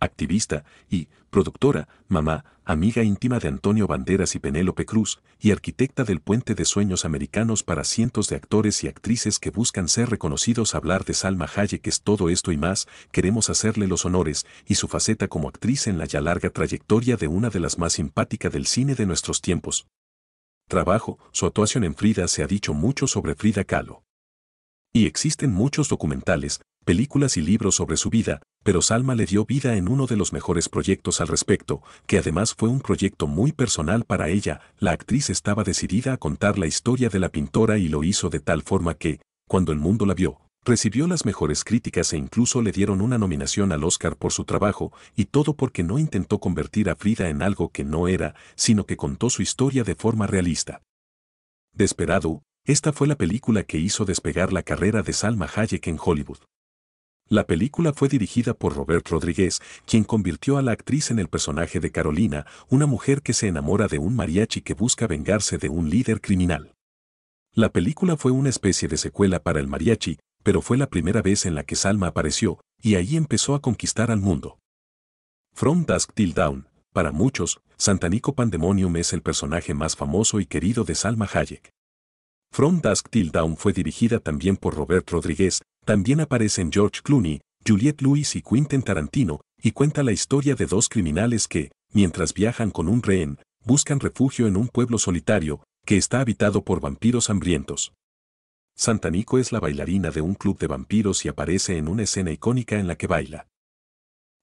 activista y productora, mamá, amiga íntima de Antonio Banderas y Penélope Cruz, y arquitecta del puente de sueños americanos para cientos de actores y actrices que buscan ser reconocidos. Hablar de Salma Hayek es todo esto y más, queremos hacerle los honores y su faceta como actriz en la ya larga trayectoria de una de las más simpáticas del cine de nuestros tiempos. Trabajo, su actuación en Frida se ha dicho mucho sobre Frida Kahlo. Y existen muchos documentales, películas y libros sobre su vida, pero Salma le dio vida en uno de los mejores proyectos al respecto, que además fue un proyecto muy personal para ella, la actriz estaba decidida a contar la historia de la pintora y lo hizo de tal forma que, cuando el mundo la vio, recibió las mejores críticas e incluso le dieron una nominación al Oscar por su trabajo, y todo porque no intentó convertir a Frida en algo que no era, sino que contó su historia de forma realista. Desperado, esta fue la película que hizo despegar la carrera de Salma Hayek en Hollywood. La película fue dirigida por Robert Rodríguez, quien convirtió a la actriz en el personaje de Carolina, una mujer que se enamora de un mariachi que busca vengarse de un líder criminal. La película fue una especie de secuela para el mariachi, pero fue la primera vez en la que Salma apareció, y ahí empezó a conquistar al mundo. From Dusk Till Dawn, para muchos, Santanico Pandemonium es el personaje más famoso y querido de Salma Hayek. From Dusk Till Dawn fue dirigida también por Robert Rodríguez, también aparecen George Clooney, Juliette Lewis y Quentin Tarantino, y cuenta la historia de dos criminales que, mientras viajan con un rehén, buscan refugio en un pueblo solitario, que está habitado por vampiros hambrientos. Santanico es la bailarina de un club de vampiros y aparece en una escena icónica en la que baila.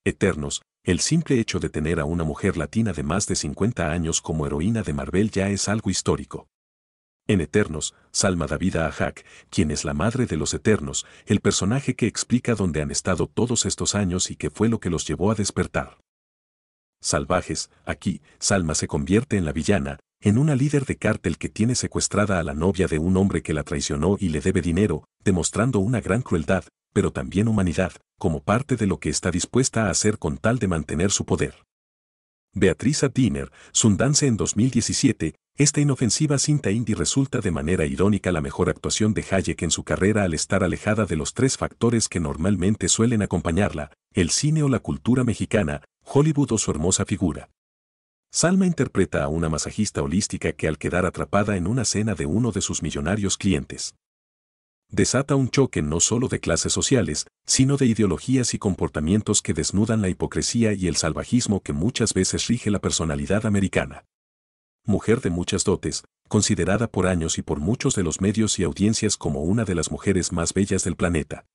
Eternos, el simple hecho de tener a una mujer latina de más de 50 años como heroína de Marvel ya es algo histórico. En Eternos, Salma a Hack, quien es la madre de los Eternos, el personaje que explica dónde han estado todos estos años y qué fue lo que los llevó a despertar. Salvajes, aquí, Salma se convierte en la villana, en una líder de cártel que tiene secuestrada a la novia de un hombre que la traicionó y le debe dinero, demostrando una gran crueldad, pero también humanidad, como parte de lo que está dispuesta a hacer con tal de mantener su poder. Beatriz Adiner, Sundance en 2017, esta inofensiva cinta indie resulta de manera irónica la mejor actuación de Hayek en su carrera al estar alejada de los tres factores que normalmente suelen acompañarla, el cine o la cultura mexicana, Hollywood o su hermosa figura. Salma interpreta a una masajista holística que al quedar atrapada en una cena de uno de sus millonarios clientes, desata un choque no solo de clases sociales, sino de ideologías y comportamientos que desnudan la hipocresía y el salvajismo que muchas veces rige la personalidad americana mujer de muchas dotes, considerada por años y por muchos de los medios y audiencias como una de las mujeres más bellas del planeta,